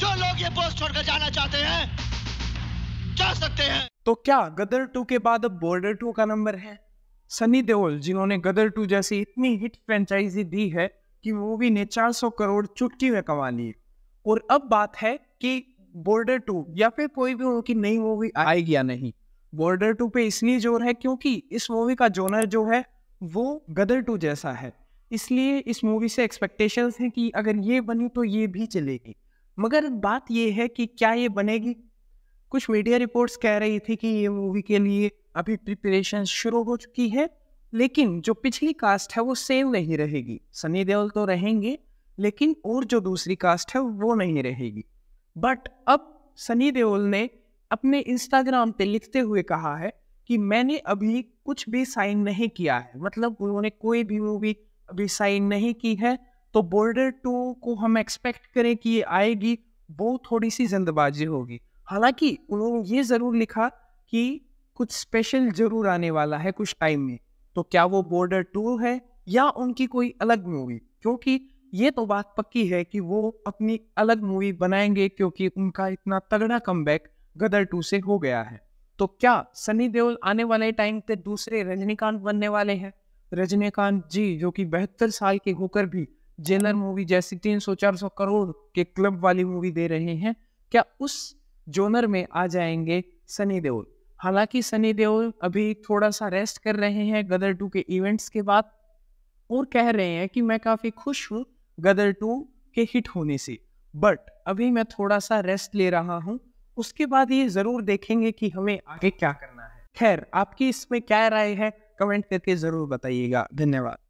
जो लोग ये पोस्ट छोड़कर जाना चाहते हैं जा सकते हैं तो क्या गदर टू के बाद अब बॉर्डर टू का नंबर है सनी देओल जिन्होंने गदर टू जैसी इतनी हिट फ्रेंचाइजी दी है कि मूवी ने 400 करोड़ चुटकी में कमा ली और अब बात है कि बॉर्डर टू या फिर कोई भी उनकी नई मूवी आएगी या नहीं बॉर्डर टू पे इसलिए जोर है क्योंकि इस मूवी का जोनर जो है वो गदर टू जैसा है इसलिए इस मूवी से एक्सपेक्टेशंस हैं कि अगर ये बनी तो ये भी चलेगी मगर बात यह है कि क्या ये बनेगी कुछ मीडिया रिपोर्ट्स कह रही थी कि ये मूवी के लिए अभी प्रिपरेशन शुरू हो चुकी है लेकिन जो पिछली कास्ट है वो सेम नहीं रहेगी सनी देओल तो रहेंगे लेकिन और जो दूसरी कास्ट है वो नहीं रहेगी बट अब सनी देओल ने अपने इंस्टाग्राम पे लिखते हुए कहा है कि मैंने अभी कुछ भी साइन नहीं किया है मतलब उन्होंने कोई भी मूवी अभी साइन नहीं की है तो बॉर्डर टू को हम एक्सपेक्ट करें कि ये आएगी वो थोड़ी सी जल्दबाजी होगी हालांकि उन्होंने ये ज़रूर लिखा कि कुछ स्पेशल जरूर आने वाला है कुछ टाइम में तो क्या वो बॉर्डर टू है या उनकी कोई अलग मूवी क्योंकि ये तो बात पक्की है कि वो अपनी अलग मूवी बनाएंगे क्योंकि उनका इतना तगड़ा कम गदर टू से हो गया है तो क्या सनी देओल आने वाले टाइम पे दूसरे रजनीकांत बनने वाले हैं रजनीकांत जी जो कि बहत्तर साल के होकर भी जेनर हम्म। मूवी जैसी तीन सौ चार सौ करोड़ के क्लब वाली मूवी दे रहे हैं क्या उस जोनर में आ जाएंगे सनी देओल हालांकि सनी देओल अभी थोड़ा सा रेस्ट कर रहे हैं गदर टू के इवेंट्स के बाद और कह रहे हैं कि मैं काफ़ी खुश हूँ गदर टू के हिट होने से बट अभी मैं थोड़ा सा रेस्ट ले रहा हूँ उसके बाद ये ज़रूर देखेंगे कि हमें आगे क्या करना है खैर आपकी इसमें क्या राय है कमेंट करके ज़रूर बताइएगा धन्यवाद